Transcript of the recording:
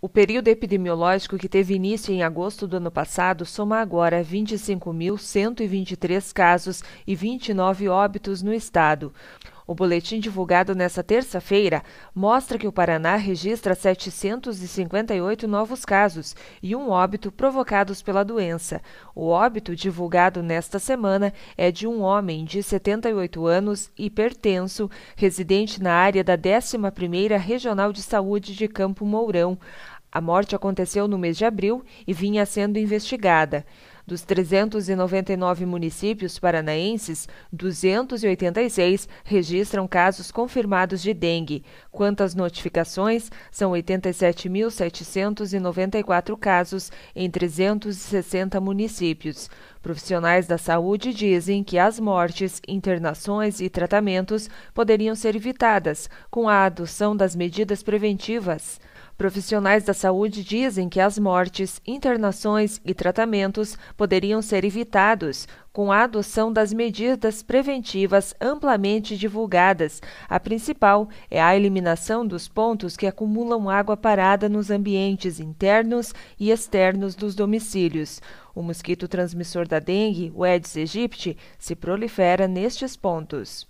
O período epidemiológico que teve início em agosto do ano passado soma agora 25.123 casos e 29 óbitos no estado. O boletim divulgado nesta terça-feira mostra que o Paraná registra 758 novos casos e um óbito provocados pela doença. O óbito divulgado nesta semana é de um homem de 78 anos, hipertenso, residente na área da 11ª Regional de Saúde de Campo Mourão. A morte aconteceu no mês de abril e vinha sendo investigada. Dos 399 municípios paranaenses, 286 registram casos confirmados de dengue. Quanto às notificações, são 87.794 casos em 360 municípios. Profissionais da saúde dizem que as mortes, internações e tratamentos poderiam ser evitadas com a adoção das medidas preventivas. Profissionais da saúde dizem que as mortes, internações e tratamentos poderiam ser evitados com a adoção das medidas preventivas amplamente divulgadas. A principal é a eliminação dos pontos que acumulam água parada nos ambientes internos e externos dos domicílios. O mosquito transmissor da dengue, o Aedes aegypti, se prolifera nestes pontos.